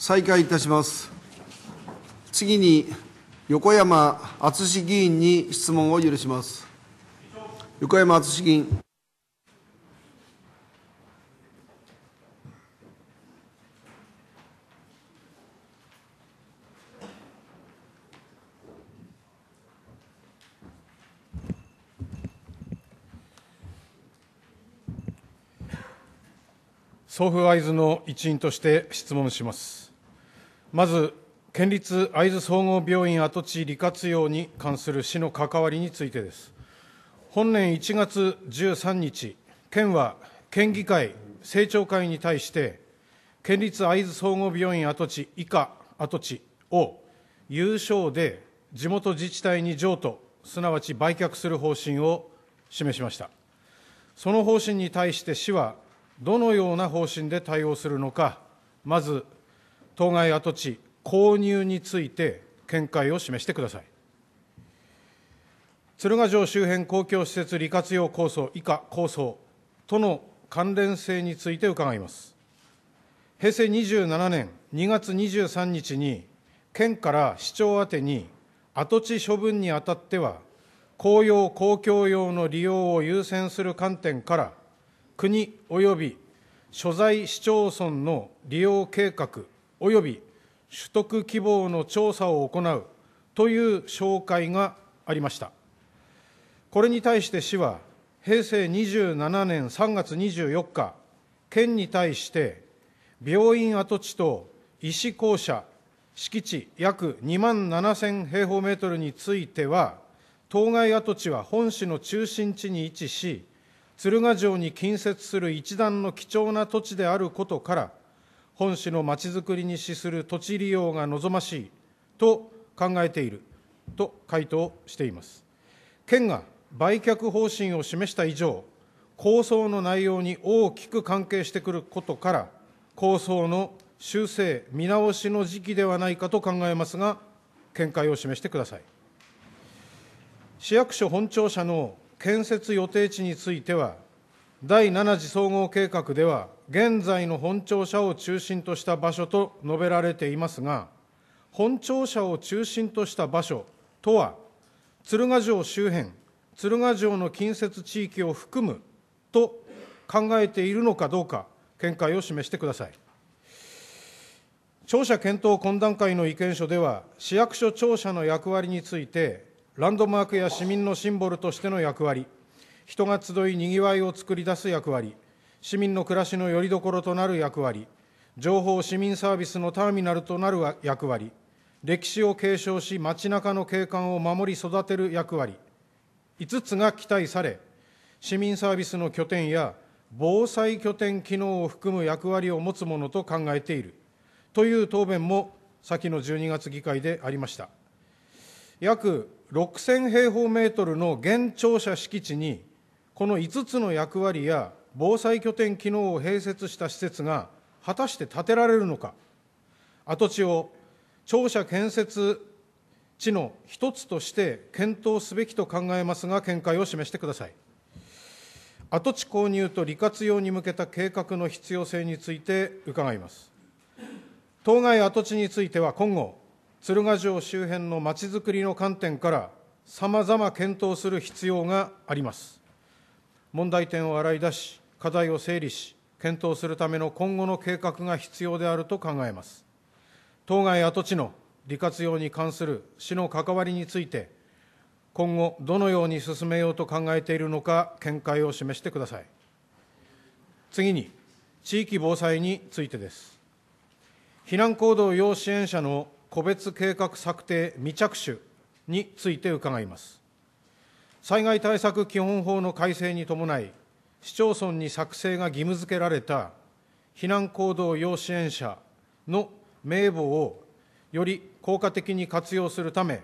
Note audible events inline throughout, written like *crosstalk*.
再開いたします。次に横山敦議員に質問を許します。横山敦議員。総府会津の一員として質問します。まず県立会津総合病院跡地利活用に関する市の関わりについてです本年1月13日県は県議会政調会に対して県立会津総合病院跡地以下跡地を有償で地元自治体に譲渡すなわち売却する方針を示しましたその方針に対して市はどのような方針で対応するのかまず当該跡地購入について見解を示してください鶴ヶ城周辺公共施設利活用構想以下構想との関連性について伺います平成27年2月23日に県から市長宛に跡地処分にあたっては公用・公共用の利用を優先する観点から国及び所在市町村の利用計画および取得希望の調査を行うという紹介がありました。これに対して市は、平成27年3月24日、県に対して、病院跡地と医師校舎、敷地約2万7000平方メートルについては、当該跡地は本市の中心地に位置し、鶴ヶ城に近接する一段の貴重な土地であることから、本市のまちづくりに資する土地利用が望ましいと考えていると回答しています。県が売却方針を示した以上、構想の内容に大きく関係してくることから、構想の修正、見直しの時期ではないかと考えますが、見解を示してください。市役所本庁舎の建設予定地については、第7次総合計画では、現在の本庁舎を中心とした場所と述べられていますが、本庁舎を中心とした場所とは、鶴ヶ城周辺、鶴ヶ城の近接地域を含むと考えているのかどうか、見解を示してください。庁舎検討懇談会の意見書では、市役所庁舎の役割について、ランドマークや市民のシンボルとしての役割、人が集い、にぎわいを作り出す役割、市民の暮らしのよりどころとなる役割、情報市民サービスのターミナルとなる役割、歴史を継承し、街中の景観を守り育てる役割、5つが期待され、市民サービスの拠点や防災拠点機能を含む役割を持つものと考えているという答弁も先の12月議会でありました。約6000平方メートルの現庁舎敷地に、この5つの役割や防災拠点機能を併設した施設が果たして建てられるのか、跡地を庁舎建設地の一つとして検討すべきと考えますが、見解を示してください。跡地購入と利活用に向けた計画の必要性について伺います。当該跡地については今後、鶴ヶ城周辺のまちづくりの観点から、さまざま検討する必要があります。問題点を洗い出し、課題を整理し、検討するための今後の計画が必要であると考えます。当該跡地の利活用に関する市の関わりについて、今後、どのように進めようと考えているのか、見解を示してください。次に、地域防災についてです。避難行動要支援者の個別計画策定未着手について伺います。災害対策基本法の改正に伴い、市町村に作成が義務付けられた避難行動要支援者の名簿をより効果的に活用するため、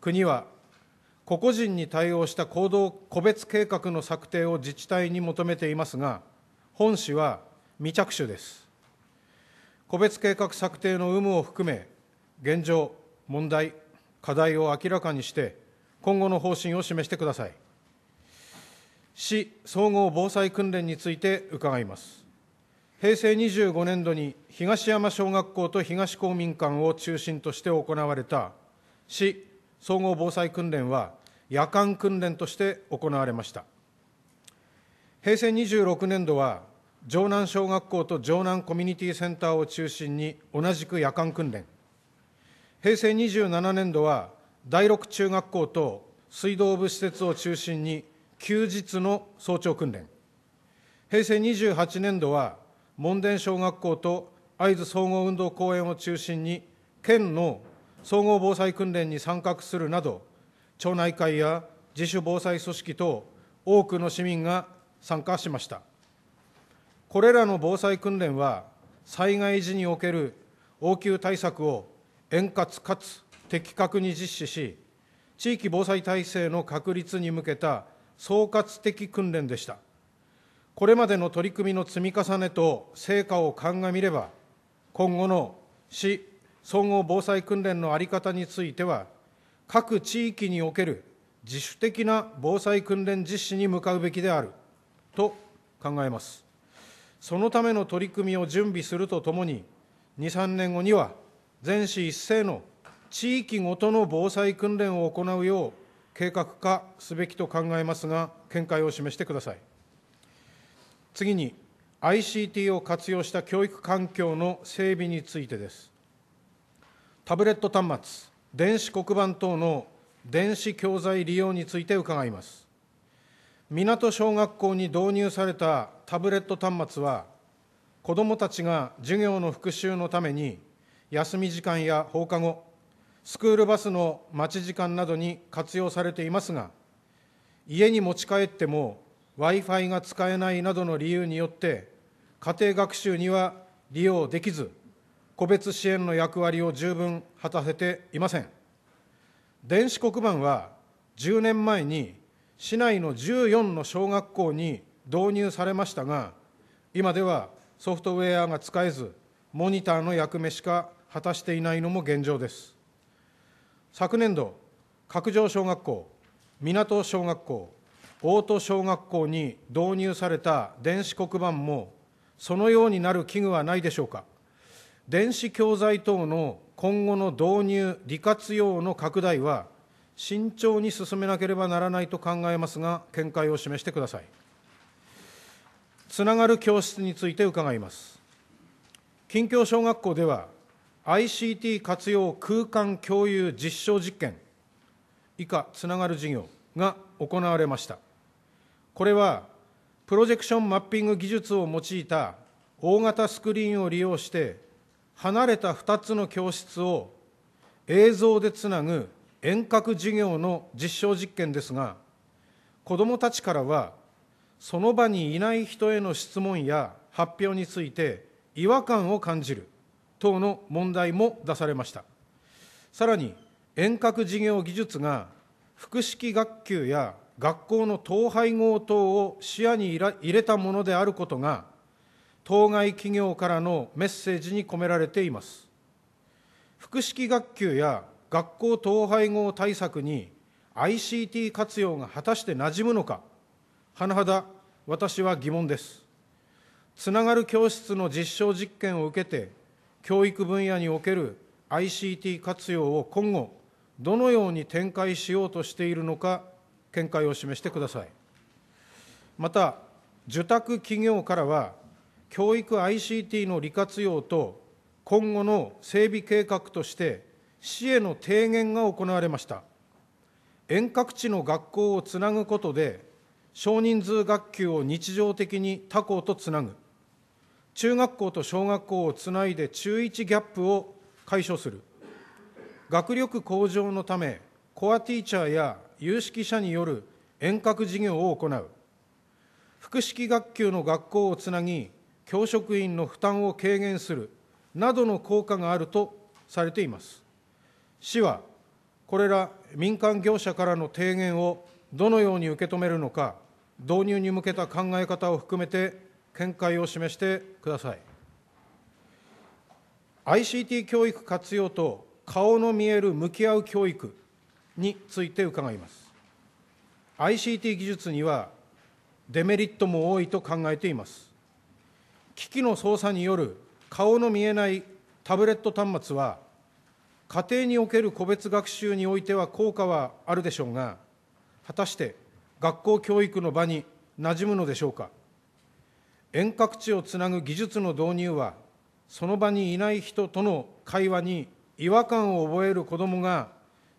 国は個々人に対応した行動個別計画の策定を自治体に求めていますが、本市は未着手です。個別計画策定の有無を含め、現状、問題、課題を明らかにして、今後の方針を示してください。市総合防災訓練について伺います。平成25年度に東山小学校と東公民館を中心として行われた市総合防災訓練は夜間訓練として行われました平成26年度は城南小学校と城南コミュニティセンターを中心に同じく夜間訓練平成27年度は第六中学校と水道部施設を中心に休日の早朝訓練、平成28年度は門田小学校と会津総合運動公園を中心に、県の総合防災訓練に参画するなど、町内会や自主防災組織等、多くの市民が参加しました。これらの防災訓練は、災害時における応急対策を円滑かつ的確に実施し、地域防災体制の確立に向けた総括的訓練でした。これまでの取り組みの積み重ねと成果を鑑みれば、今後の市総合防災訓練の在り方については、各地域における自主的な防災訓練実施に向かうべきであると考えます。そのための取り組みを準備するとともに、2、3年後には、全市一斉の地域ごとの防災訓練を行うよう計画化すべきと考えますが、見解を示してください。次に、ICT を活用した教育環境の整備についてです。タブレット端末、電子黒板等の電子教材利用について伺います。港小学校に導入されたタブレット端末は、子どもたちが授業の復習のために、休み時間や放課後、スクールバスの待ち時間などに活用されていますが、家に持ち帰っても Wi-Fi が使えないなどの理由によって、家庭学習には利用できず、個別支援の役割を十分果たせていません。電子黒板は10年前に市内の14の小学校に導入されましたが、今ではソフトウェアが使えず、モニターの役目しか果たしていないのも現状です。昨年度、角上小学校、港小学校、大戸小学校に導入された電子黒板も、そのようになる危惧はないでしょうか。電子教材等の今後の導入、利活用の拡大は、慎重に進めなければならないと考えますが、見解を示してください。つながる教室について伺います。近況小学校では、ICT 活用空間共有実証実験以下つながる事業が行われましたこれはプロジェクションマッピング技術を用いた大型スクリーンを利用して離れた2つの教室を映像でつなぐ遠隔授業の実証実験ですが子どもたちからはその場にいない人への質問や発表について違和感を感じる等の問題も出されましたさらに遠隔授業技術が複式学級や学校の統廃合等を視野に入れたものであることが当該企業からのメッセージに込められています複式学級や学校統廃合対策に ICT 活用が果たして馴染むのか甚だ私は疑問ですつながる教室の実証実験を受けて教育分野における ICT 活用を今後、どのように展開しようとしているのか、見解を示してください。また、受託企業からは、教育 ICT の利活用と今後の整備計画として、市への提言が行われました。遠隔地の学校をつなぐことで、少人数学級を日常的に他校とつなぐ、中学校と小学校をつないで中1ギャップを解消する学力向上のためコアティーチャーや有識者による遠隔授業を行う複式学級の学校をつなぎ教職員の負担を軽減するなどの効果があるとされています市はこれら民間業者からの提言をどのように受け止めるのか導入に向けた考え方を含めて見解を示してください。ICT 教育活用と顔の見える向き合う教育について伺います。ICT 技術にはデメリットも多いと考えています。機器の操作による顔の見えないタブレット端末は、家庭における個別学習においては効果はあるでしょうが、果たして学校教育の場に馴染むのでしょうか。遠隔地をつなぐ技術の導入はその場にいない人との会話に違和感を覚える子どもが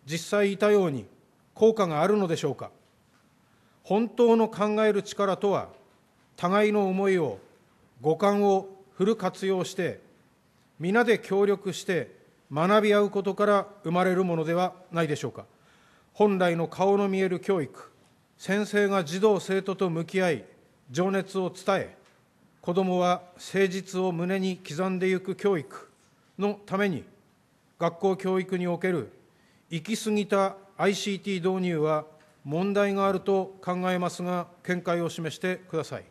実際いたように効果があるのでしょうか本当の考える力とは互いの思いを五感をフル活用して皆で協力して学び合うことから生まれるものではないでしょうか本来の顔の見える教育先生が児童生徒と向き合い情熱を伝え子どもは誠実を胸に刻んでいく教育のために、学校教育における行き過ぎた ICT 導入は問題があると考えますが、見解を示してください。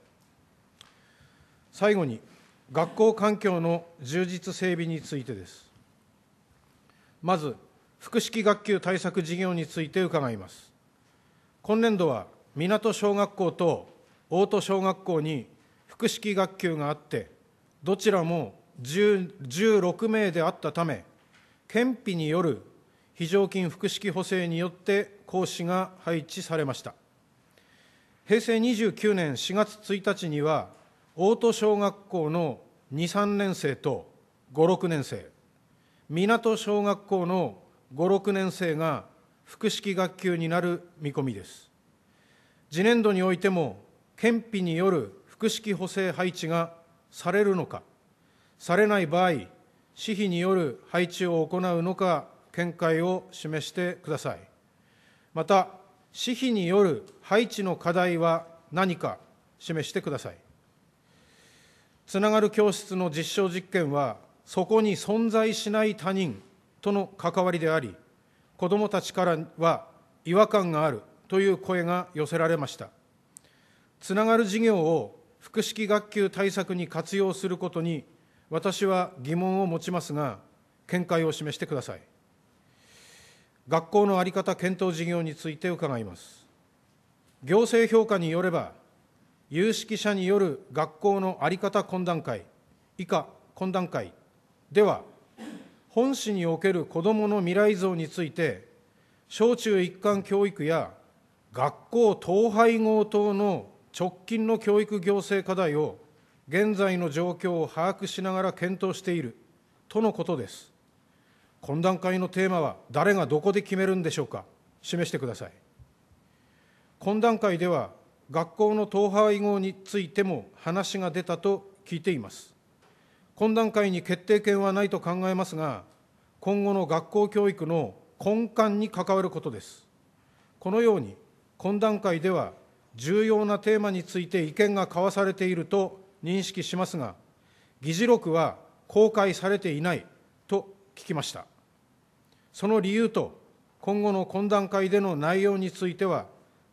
最後に、学校環境の充実整備についてです。まず、複式学級対策事業について伺います。今年度は、港小学校と大戸小学校に複式学級があってどちらも16名であったため憲費による非常勤複式補正によって講師が配置されました平成29年4月1日には大戸小学校の23年生と56年生港小学校の56年生が複式学級になる見込みです次年度においても憲費による複式補正配置がされるのか、されない場合、私費による配置を行うのか、見解を示してください。また、私費による配置の課題は何か示してください。つながる教室の実証実験は、そこに存在しない他人との関わりであり、子どもたちからは違和感があるという声が寄せられました。つながる事業を複式学級対策に活用することに、私は疑問を持ちますが、見解を示してください。学校の在り方検討事業について伺います。行政評価によれば、有識者による学校の在り方懇談会、以下懇談会では、本市における子どもの未来像について、小中一貫教育や学校統廃合等の直近の教育行政課題を現在の状況を把握しながら検討しているとのことです。懇談会のテーマは誰がどこで決めるんでしょうか、示してください。懇談会では、学校の統廃合についても話が出たと聞いています。懇談会に決定権はないと考えますが、今後の学校教育の根幹に関わることです。このように、懇談会では重要なテーマについて意見が交わされていると認識しますが、議事録は公開されていないと聞きました。その理由と、今後の懇談会での内容については、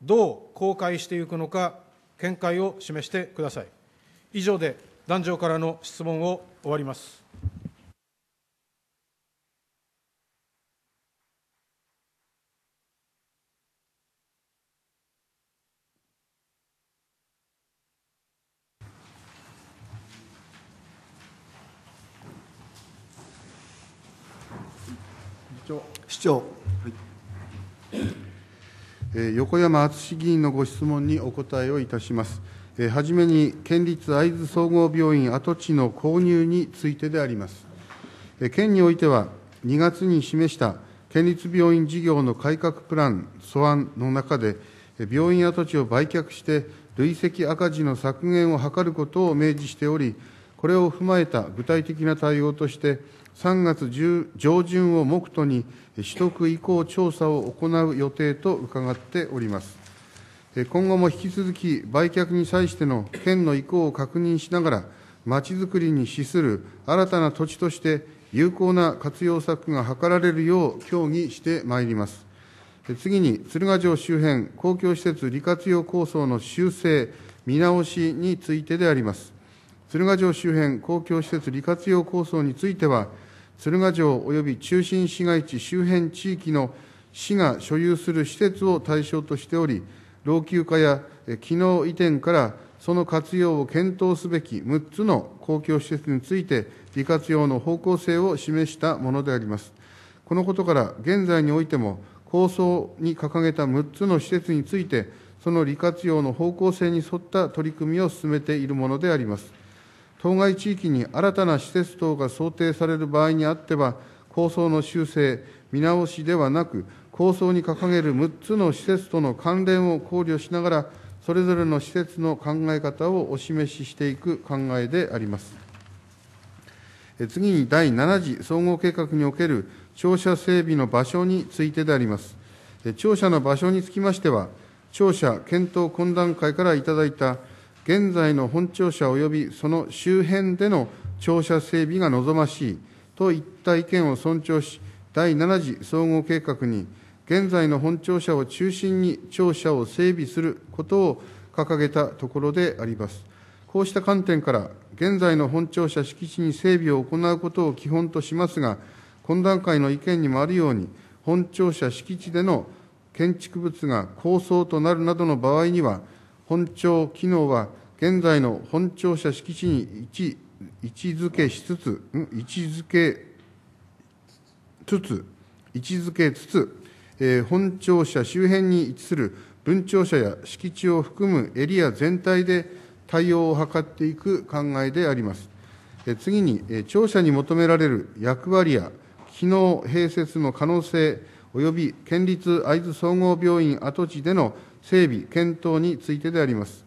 どう公開していくのか、見解を示してください。以上で、壇上からの質問を終わります。市長、え横山敦議員のご質問にお答えをいたします。えはじめに、県立会津総合病院跡地の購入についてであります。え県においては、2月に示した県立病院事業の改革プラン素案の中で、病院跡地を売却して、累積赤字の削減を図ることを明示しており、これを踏まえた具体的な対応として、3月上旬を目途に取得移行調査を行う予定と伺っております。今後も引き続き売却に際しての県の意向を確認しながら、まちづくりに資する新たな土地として有効な活用策が図られるよう協議してまいります。次に、鶴ヶ城周辺公共施設利活用構想の修正、見直しについてであります。鶴ヶ城周辺公共施設利活用構想については、駿河城及び中心市街地周辺地域の市が所有する施設を対象としており、老朽化や機能移転からその活用を検討すべき6つの公共施設について、利活用の方向性を示したものであります。このことから、現在においても、構想に掲げた6つの施設について、その利活用の方向性に沿った取り組みを進めているものであります。当該地域に新たな施設等が想定される場合にあっては、構想の修正、見直しではなく、構想に掲げる6つの施設との関連を考慮しながら、それぞれの施設の考え方をお示ししていく考えであります。次に第7次総合計画における庁舎整備の場所についてであります。庁舎の場所につきましては、庁舎検討懇談会からいただいた現在の本庁舎及びその周辺での庁舎整備が望ましいといった意見を尊重し、第7次総合計画に、現在の本庁舎を中心に庁舎を整備することを掲げたところであります。こうした観点から、現在の本庁舎敷地に整備を行うことを基本としますが、懇談会の意見にもあるように、本庁舎敷地での建築物が構想となるなどの場合には、本庁機能は現在の本庁舎敷地に位置づけしつつ、位置づけつつ、位置づけつつ、えー、本庁舎周辺に位置する分庁舎や敷地を含むエリア全体で対応を図っていく考えであります。えー、次に、えー、庁舎に求められる役割や機能併設の可能性及び県立会津総合病院跡地での整備、検討についてであります。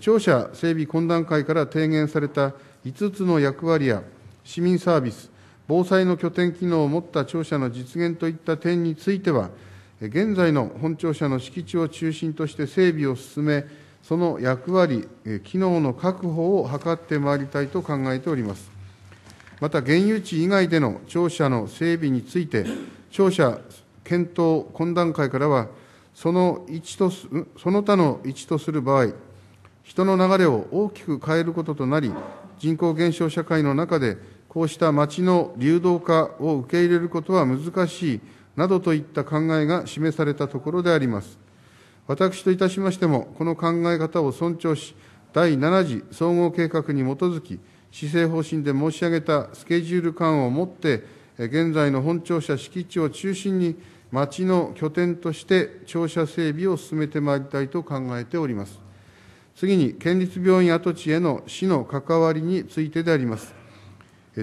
庁舎整備懇談会から提言された5つの役割や市民サービス、防災の拠点機能を持った庁舎の実現といった点については、現在の本庁舎の敷地を中心として整備を進め、その役割、機能の確保を図ってまいりたいと考えております。また、現有地以外での庁舎の整備について、庁舎検討懇談会からは、そのとその他の1とする場合、人の流れを大きく変えることとなり、人口減少社会の中で、こうした町の流動化を受け入れることは難しいなどといった考えが示されたところであります。私といたしましても、この考え方を尊重し、第7次総合計画に基づき、施政方針で申し上げたスケジュール感をもって、現在の本庁舎敷地を中心に町の拠点として庁舎整備を進めてまいりたいと考えております。次に、県立病院跡地への市の関わりについてであります。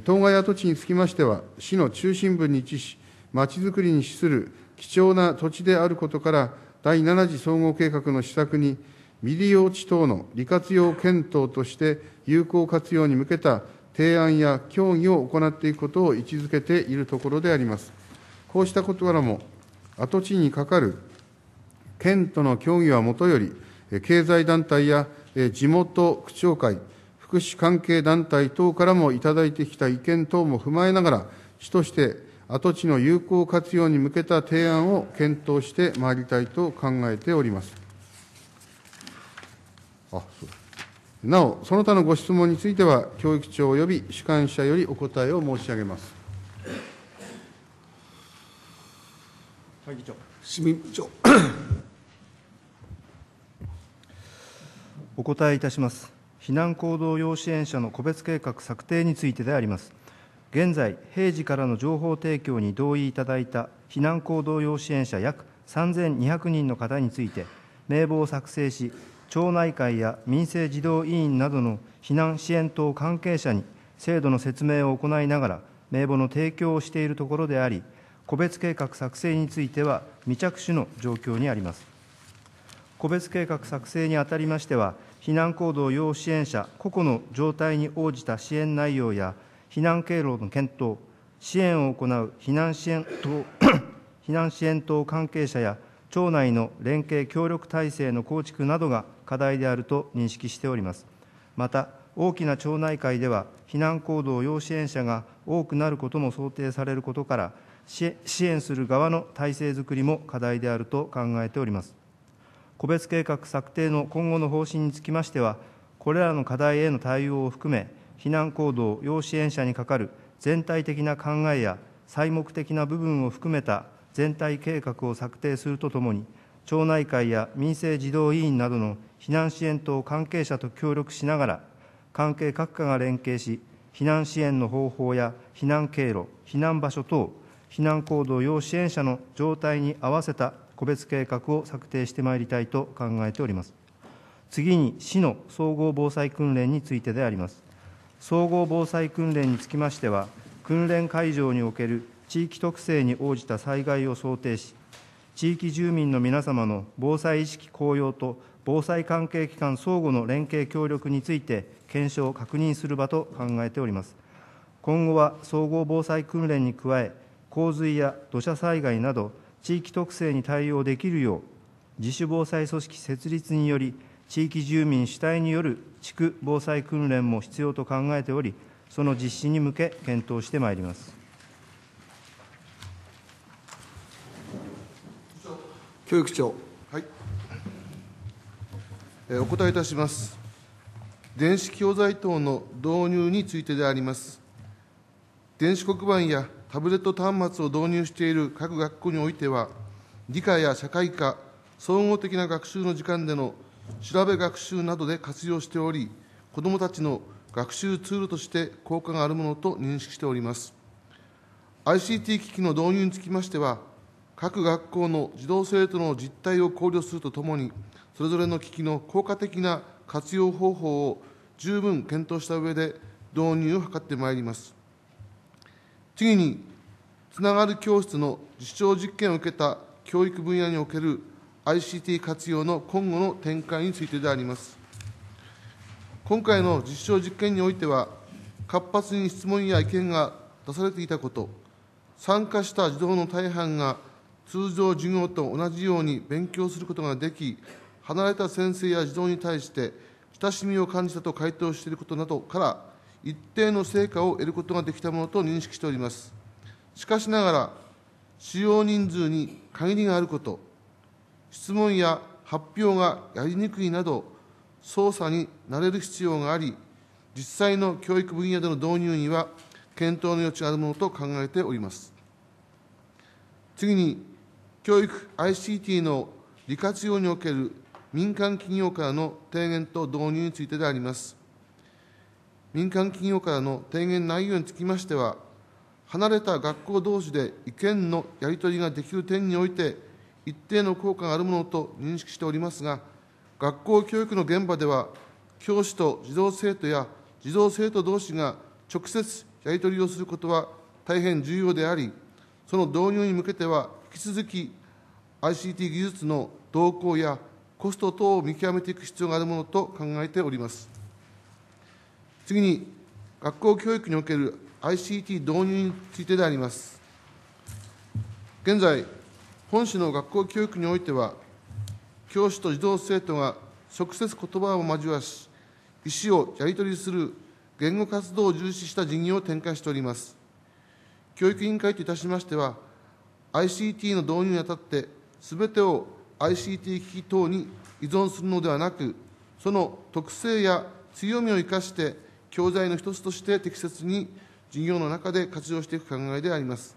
当該跡地につきましては、市の中心部に位置し、町づくりに資する貴重な土地であることから、第7次総合計画の施策に、未利用地等の利活用検討として有効活用に向けた提案や協議を行っていくことを位置づけているところであります。こうしたことからも、跡地にかかる県との協議はもとより、経済団体や地元区長会、福祉関係団体等からもいただいてきた意見等も踏まえながら、市として跡地の有効活用に向けた提案を検討してまいりたいと考えております。あそうなお、その他のご質問については、教育長及び主幹者よりお答えを申し上げます。はい、議長市民部長お答えいたします避難行動要支援者の個別計画策定についてであります現在平時からの情報提供に同意いただいた避難行動要支援者約3200人の方について名簿を作成し町内会や民生児童委員などの避難支援等関係者に制度の説明を行いながら名簿の提供をしているところであり個別計画作成については未着手の状況にあります。個別計画作成にあたりましては、避難行動要支援者個々の状態に応じた支援内容や、避難経路の検討、支援を行う避難支援等 *coughs* 避難支援等関係者や、町内の連携協力体制の構築などが課題であると認識しております。また、大きな町内会では、避難行動要支援者が多くなることも想定されることから、支援する側の体制づくりも課題であると考えております。個別計画策定の今後の方針につきましては、これらの課題への対応を含め、避難行動、要支援者にかかる全体的な考えや細目的な部分を含めた全体計画を策定するとともに、町内会や民生児童委員などの避難支援等関係者と協力しながら、関係各課が連携し、避難支援の方法や避難経路、避難場所等、避難行動要支援者の状態に合わせた個別計画を策定してまいりたいと考えております。次に、市の総合防災訓練についてであります。総合防災訓練につきましては、訓練会場における地域特性に応じた災害を想定し、地域住民の皆様の防災意識高揚と防災関係機関相互の連携協力について、検証・確認する場と考えております。今後は総合防災訓練に加え、洪水や土砂災害など地域特性に対応できるよう自主防災組織設立により地域住民主体による地区防災訓練も必要と考えておりその実施に向け検討してまいります教育長、はいえー、お答えいたします電子教材等の導入についてであります電子黒板やタブレット端末を導入している各学校においては、理科や社会科、総合的な学習の時間での調べ学習などで活用しており、子どもたちの学習ツールとして効果があるものと認識しております。ICT 機器の導入につきましては、各学校の児童生徒の実態を考慮するとともに、それぞれの機器の効果的な活用方法を十分検討した上で導入を図ってまいります。次に、つながる教室の実証実験を受けた教育分野における ICT 活用の今後の展開についてであります。今回の実証実験においては、活発に質問や意見が出されていたこと、参加した児童の大半が通常授業と同じように勉強することができ、離れた先生や児童に対して親しみを感じたと回答していることなどから、一定の成果を得ることができたものと認識しております。しかしながら、使用人数に限りがあること、質問や発表がやりにくいなど、操作に慣れる必要があり、実際の教育分野での導入には検討の余地があるものと考えております。次に、教育 ICT の利活用における民間企業からの提言と導入についてであります。民間企業からの提言内容につきましては、離れた学校同士で意見のやり取りができる点において、一定の効果があるものと認識しておりますが、学校教育の現場では、教師と児童生徒や児童生徒同士が直接やり取りをすることは大変重要であり、その導入に向けては引き続き ICT 技術の動向やコスト等を見極めていく必要があるものと考えております。次に、学校教育における ICT 導入についてであります。現在、本市の学校教育においては、教師と児童生徒が直接言葉を交わし、意思をやり取りする言語活動を重視した事業を展開しております。教育委員会といたしましては、ICT の導入にあたって、すべてを ICT 機器等に依存するのではなく、その特性や強みを生かして、教材の一つとして適切に事業の中で活用していく考えであります。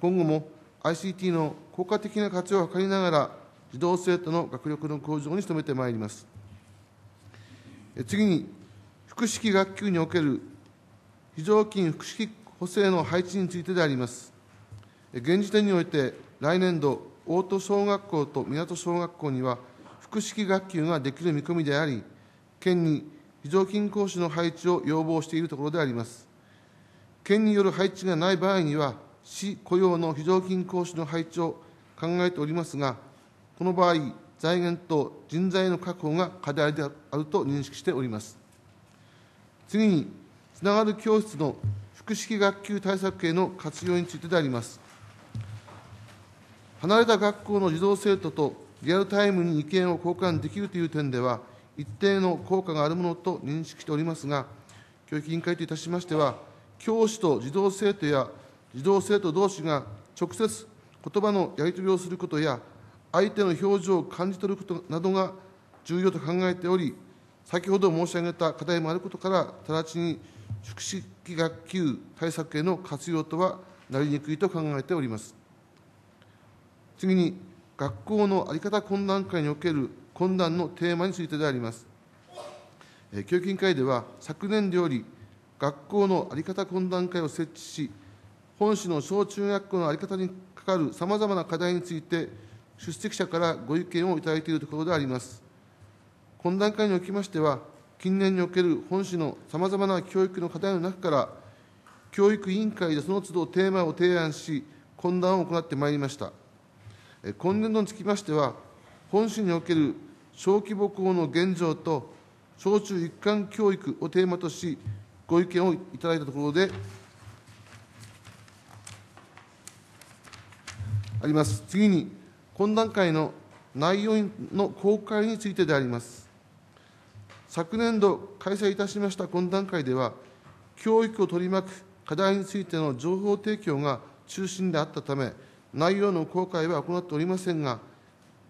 今後も ICT の効果的な活用を図りながら、児童生徒の学力の向上に努めてまいります。次に、複式学級における非常勤複式補正の配置についてであります。現時点において、来年度、大戸小学校と港小学校には、複式学級ができる見込みであり、県に非常勤講師の配置を要望しているところであります。県による配置がない場合には、市雇用の非常勤講師の配置を考えておりますが、この場合、財源と人材の確保が課題であると認識しております。次に、つながる教室の複式学級対策系の活用についてであります。離れた学校の児童生徒とリアルタイムに意見を交換できるという点では、一定の効果があるものと認識しておりますが、教育委員会といたしましては、教師と児童生徒や児童生徒同士が直接言葉のやり取りをすることや、相手の表情を感じ取ることなどが重要と考えており、先ほど申し上げた課題もあることから、直ちに宿式学級対策への活用とはなりにくいと考えております。次に、学校の在り方懇談会における懇談のテーマについてであります。教育委員会では昨年度より学校の在り方懇談会を設置し、本市の小中学校の在り方にかかるさまざまな課題について、出席者からご意見をいただいているところであります。懇談会におきましては、近年における本市のさまざまな教育の課題の中から、教育委員会でその都度テーマを提案し、懇談を行ってまいりました。今年度につきましては、本市における小規模校の現状と小中一貫教育をテーマとしご意見をいただいたところであります次に懇談会の内容の公開についてであります昨年度開催いたしました懇談会では教育を取り巻く課題についての情報提供が中心であったため内容の公開は行っておりませんが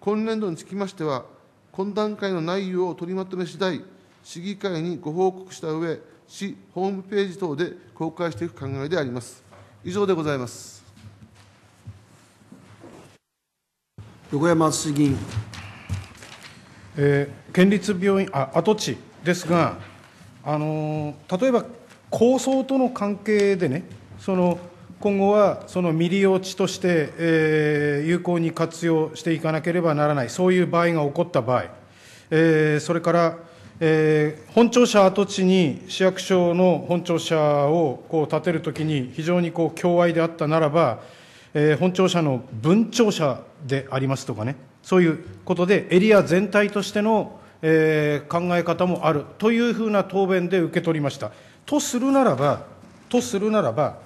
今年度につきましては、懇談会の内容を取りまとめ次第、市議会にご報告した上、市ホームページ等で公開していく考えであります。以上でございます。横山市議員、えー、県立病院あ跡地ですが、あのー、例えば構想との関係でね、その今後はその未利用地として、えー、有効に活用していかなければならない、そういう場合が起こった場合、えー、それから、えー、本庁舎跡地に市役所の本庁舎をこう建てるときに、非常にこう強愛であったならば、えー、本庁舎の分庁舎でありますとかね、そういうことで、エリア全体としての、えー、考え方もあるというふうな答弁で受け取りました。とするならば、とするならば、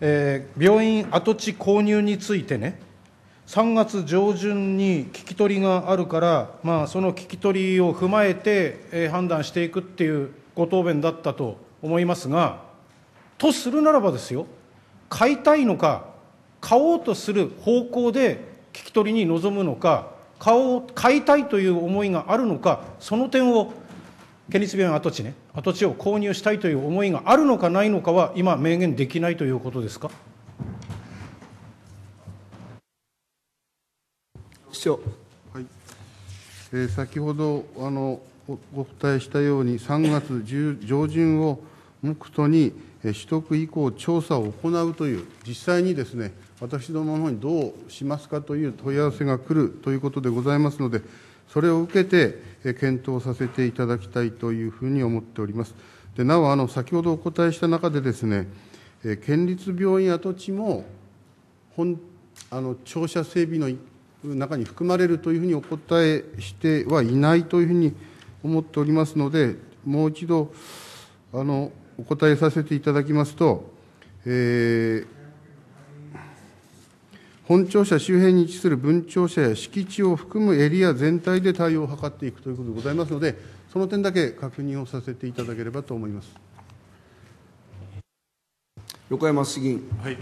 えー、病院跡地購入についてね、3月上旬に聞き取りがあるから、まあ、その聞き取りを踏まえて、えー、判断していくっていうご答弁だったと思いますが、とするならばですよ、買いたいのか、買おうとする方向で聞き取りに臨むのか、買おう買いたいという思いがあるのか、その点を県立病院跡地ね、跡地を購入したいという思いがあるのかないのかは、今、明言できないということですか。市長、はいえー、先ほどあのお答えしたように、3月上旬を目途に、取得以降、調査を行うという、実際にですね私どもの方にどうしますかという問い合わせが来るということでございますので、それを受けて、検討させていただきたいというふうに思っております。でなおあの、先ほどお答えした中でですね、県立病院跡地も本あの庁舎整備の中に含まれるというふうにお答えしてはいないというふうに思っておりますので、もう一度あのお答えさせていただきますと、えー、本庁舎周辺に位置する分庁舎や敷地を含むエリア全体で対応を図っていくということでございますので、その点だけ確認をさせていただければと思います横山杉議員。はい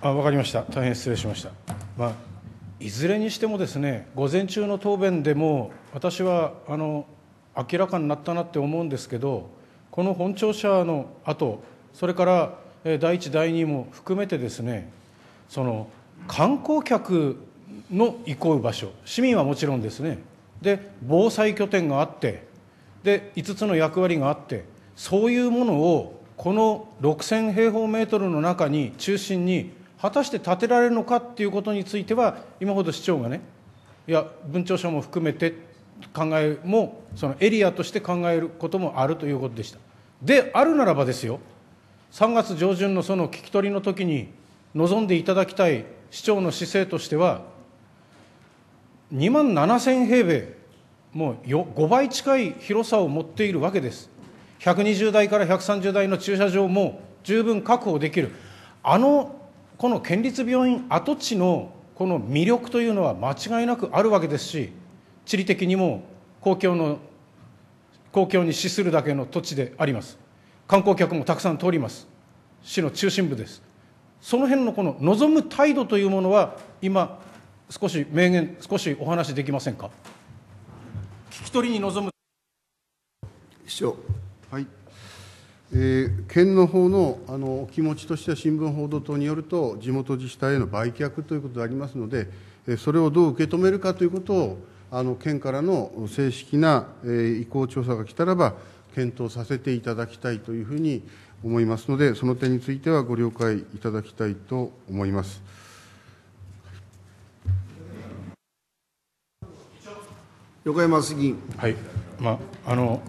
あ分かりました、大変失礼しました、まあ、いずれにしても、ですね午前中の答弁でも、私はあの明らかになったなって思うんですけど、この本庁舎の後それから第1、第2も含めてですねその観光客の憩う場所市民はもちろんですねで防災拠点があってで5つの役割があってそういうものをこの6000平方メートルの中に中心に果たして建てられるのかっていうことについては今ほど市長がねいや文庁署も含めて考えもそのエリアとして考えることもあるということでしたであるならばですよ3月上旬のその聞き取りの時に望んでいただきたい市長の姿勢としては、2万7000平米、もう5倍近い広さを持っているわけです。120台から130台の駐車場も十分確保できる、あのこの県立病院跡地のこの魅力というのは間違いなくあるわけですし、地理的にも公共の公共に資するだけの土地であります。観光客もたくさん通ります。市の中心部です。その辺のこの望む態度というものは今少し明言少しお話できませんか聞き取りに望む市長はいえー、県の方のあのお気持ちとしては新聞報道等によると地元自治体への売却ということでありますので、えー、それをどう受け止めるかということをあの県からの正式な、えー、意向調査が来たらば検討させていただきたいというふうに思いますので、その点についてはご了解いただきたいと思います。横山議員。はい、まあ、あの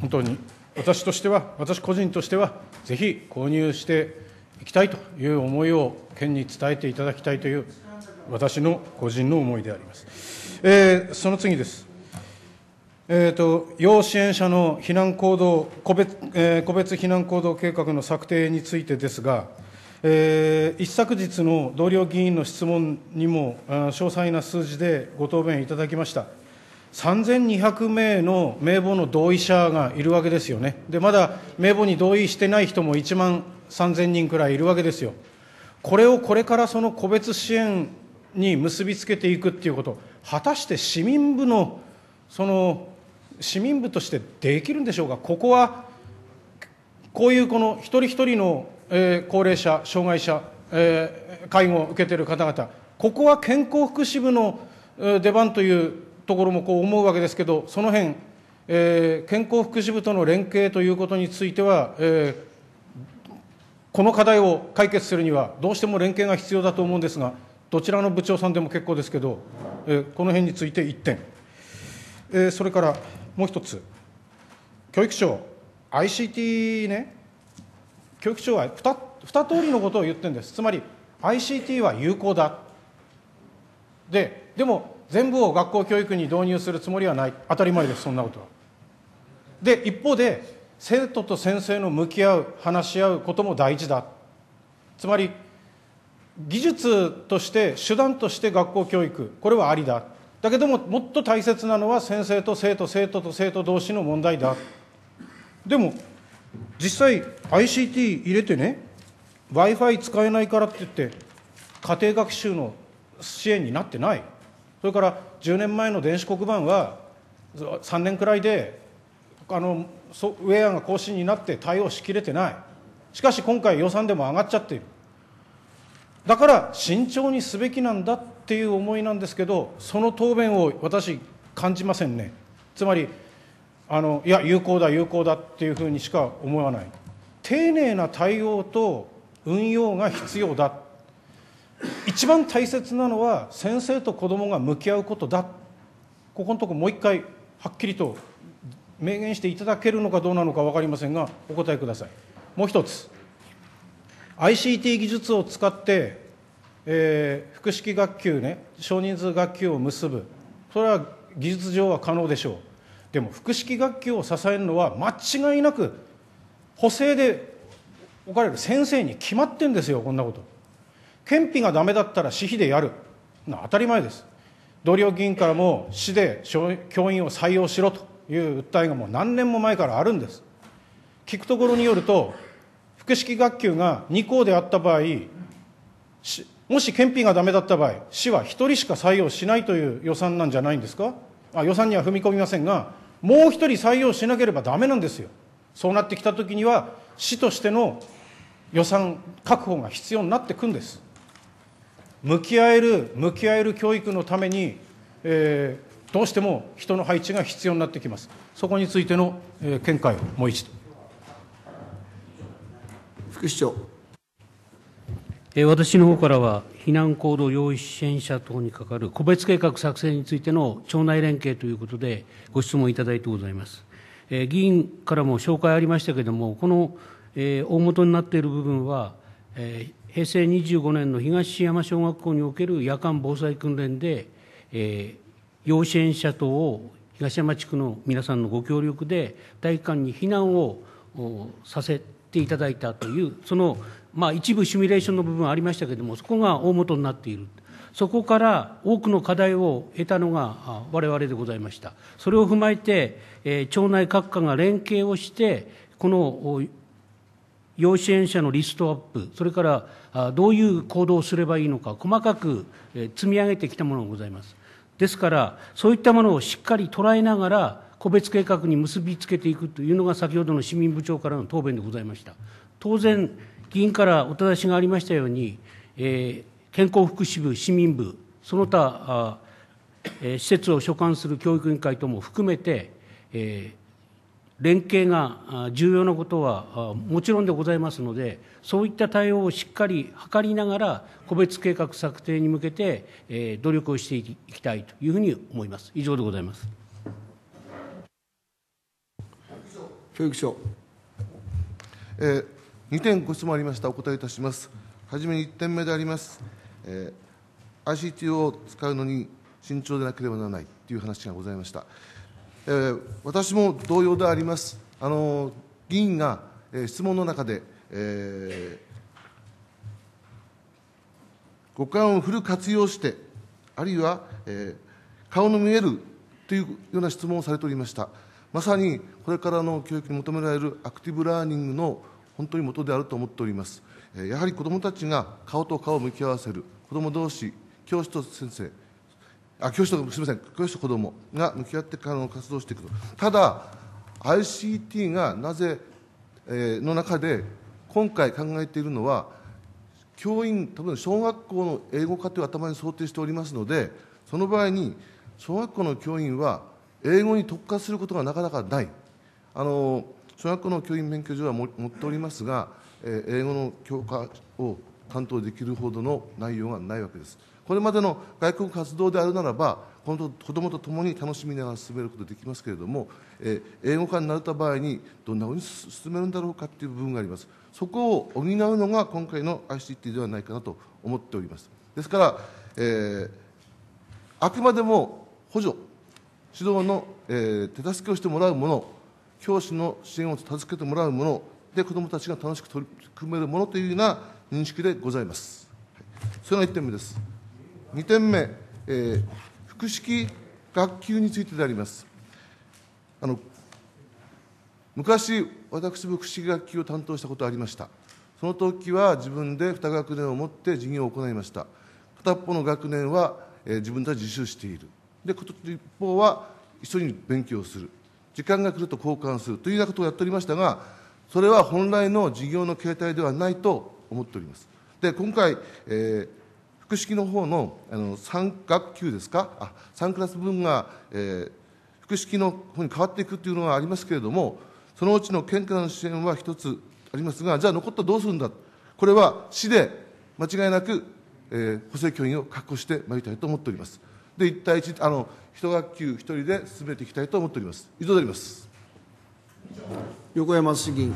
本当に私としては、私個人としては、ぜひ購入していきたいという思いを県に伝えていただきたいという、私の個人の思いであります。えー、その次です。えーと、要支援者の避難行動個別,、えー、個別避難行動計画の策定についてですが、えー、一昨日の同僚議員の質問にも詳細な数字でご答弁いただきました。3200名の名簿の同意者がいるわけですよね、でまだ名簿に同意してない人も1万3000人くらいいるわけですよ、これをこれからその個別支援に結びつけていくっていうこと、果たして市民部のその市民部としてできるんでしょうか、ここはこういうこの一人一人の、えー、高齢者、障害者、えー、介護を受けている方々、ここは健康福祉部の、えー、出番というところもこう思うわけですけど、その辺、えー、健康福祉部との連携ということについては、えー、この課題を解決するには、どうしても連携が必要だと思うんですが、どちらの部長さんでも結構ですけど、えー、この辺について1点、えー、それから。もう一つ教育省 ICT ね教育省は 2, 2通りのことを言ってるんですつまり ICT は有効だででも全部を学校教育に導入するつもりはない当たり前ですそんなことはで一方で生徒と先生の向き合う話し合うことも大事だつまり技術として手段として学校教育これはありだだけどももっと大切なのは先生と生徒生徒と生徒同士の問題だでも実際 ICT 入れてね w i f i 使えないからって言って家庭学習の支援になってないそれから10年前の電子黒板は3年くらいであのウェアが更新になって対応しきれてないしかし今回予算でも上がっちゃっているだから慎重にすべきなんだっていう思いなんですけど、その答弁を私、感じませんね、つまり、あのいや、有効だ、有効だっていうふうにしか思わない、丁寧な対応と運用が必要だ、一番大切なのは、先生と子どもが向き合うことだ、ここのところ、もう一回、はっきりと明言していただけるのかどうなのか分かりませんが、お答えください。もう一つ ICT 技術を使ってえー、複式学級ね少人数学級を結ぶそれは技術上は可能でしょうでも複式学級を支えるのは間違いなく補正で置かれる先生に決まってんですよこんなこと憲費がダメだったら私費でやるな当たり前です同僚議員からも市で教員を採用しろという訴えがもう何年も前からあるんです聞くところによると複式学級が2校であった場合もし検品がダメだった場合、市は1人しか採用しないという予算なんじゃないんですかあ予算には踏み込みませんが、もう1人採用しなければダメなんですよ。そうなってきたときには、市としての予算確保が必要になってくんです。向き合える、向き合える教育のために、えー、どうしても人の配置が必要になってきます。そこについての、えー、見解をもう一度。副市長。私の方からは、避難行動用意支援者等にかかる個別計画作成についての町内連携ということで、ご質問いただいてございます。え議員からも紹介ありましたけれども、この、え大元になっている部分は、え平成25年の東山小学校における夜間防災訓練で、え要支援者等を東山地区の皆さんのご協力で、体育館に避難をさせていただいたという、そのまあ、一部シミュレーションの部分ありましたけれども、そこが大元になっている。そこから多くの課題を得たのが我々でございました。それを踏まえて、えー、町内各課が連携をして、この養子縁者のリストアップ、それからどういう行動をすればいいのか、細かく積み上げてきたものがございます。ですから、そういったものをしっかり捉えながら、個別計画に結びつけていくというのが、先ほどの市民部長からの答弁でございました。当然、議員からお達しがありましたように、えー、健康福祉部、市民部、その他、えー、施設を所管する教育委員会とも含めて、えー、連携が重要なことはもちろんでございますので、そういった対応をしっかり図りながら、個別計画策定に向けて、え努力をしていきたいというふうに思います。以上でございます。教育省。えー2点ご質問ありましたお答えいたしますはじめに1点目であります、えー、ICT を使うのに慎重でなければならないという話がございました、えー、私も同様でありますあの議員が、えー、質問の中で、えー、五感をフル活用してあるいは、えー、顔の見えるというような質問をされておりましたまさにこれからの教育に求められるアクティブラーニングの本当に元であると思っておりますやはり子どもたちが顔と顔を向き合わせる子ども同士教師と先生あ教師とすみません教師と子どもが向き合ってからの活動していくとただ ICT がなぜ、えー、の中で今回考えているのは教員多分小学校の英語化という頭に想定しておりますのでその場合に小学校の教員は英語に特化することがなかなかないあの小学校の教員免許状は持っておりますが、え英語の教科を担当できるほどの内容がないわけです。これまでの外国活動であるならば、この子どもと共に楽しみながら進めることができますけれども、え英語化になれた場合に、どんなふうに進めるんだろうかという部分があります。そこを補うのが今回の ICT ではないかなと思っております。ですから、えー、あくまでも補助、指導の、えー、手助けをしてもらうもの教師の支援を助けてもらうもので子どもたちが楽しく取り組めるものというような認識でございます。それが1点目です。2点目、えー、複式学級についてであります。あの昔、私複式学級を担当したことありました。その時は自分で2学年を持って授業を行いました。片っぽの学年は、えー、自分たち自習している。で、一方は一緒に勉強する。時間が来ると交換するというようなことをやっておりましたが、それは本来の事業の形態ではないと思っております。で、今回、えー複式の方のあの3学級ですか、あ3クラス分が、えー、複式の方に変わっていくというのはありますけれども、そのうちの県からの支援は1つありますが、じゃあ残ったらどうするんだ、これは市で間違いなく、えー、補正教員を確保してまいりたいと思っております。で一対一あの一学級1人で進めていきたいと思っております以上であります横山市議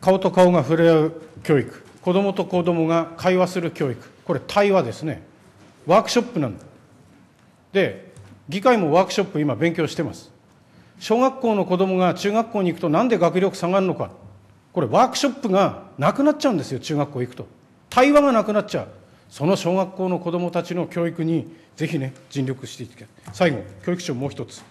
顔と顔が触れ合う教育子どもと子どもが会話する教育これ対話ですねワークショップなんだで議会もワークショップ今勉強してます小学校の子どもが中学校に行くとなんで学力下がるのかこれワークショップがなくなっちゃうんですよ中学校行くと対話がなくなっちゃうその小学校の子どもたちの教育にぜひね、尽力していきたい。最後、教育省もう一つ。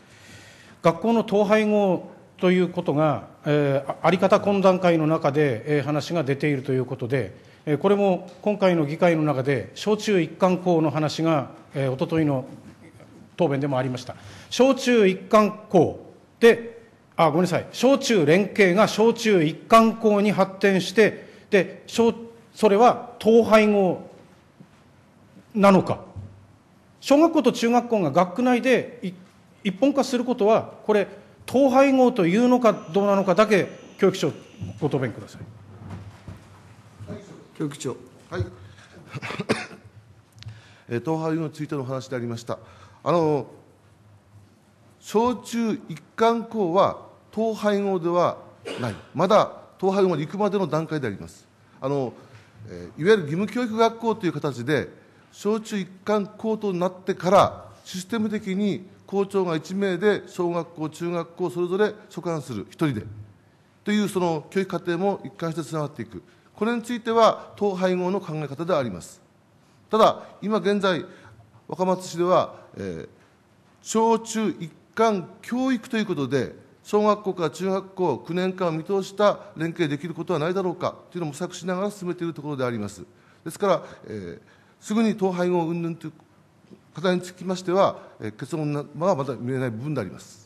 学校の統廃合ということが、えー、あり方懇談会の中で、えー、話が出ているということで、えー、これも今回の議会の中で、小中一貫校の話が、えー、おとといの答弁でもありました。小中一貫校で、あ、ごめんなさい、小中連携が小中一貫校に発展して、で、小それは統廃合なのか小学校と中学校が学区内で一本化することはこれ統廃合というのかどうなのかだけ教育長ご答弁ください教育長はい *coughs* 統廃合についての話でありましたあの小中一貫校は統廃合ではないまだ統廃合まで行くまでの段階でありますあの、えいわゆる義務教育学校という形で小中一貫校となってからシステム的に校長が1名で小学校中学校それぞれ所管する1人でというその教育課程も一貫してつながっていくこれについては統廃合の考え方でありますただ今現在若松市では、えー、小中一貫教育ということで小学校から中学校9年間を見通した連携できることはないだろうかというのを模索しながら進めているところでありますですから、えーすぐに統廃合云々という課題につきましては、結論はまだ見えない部分であります。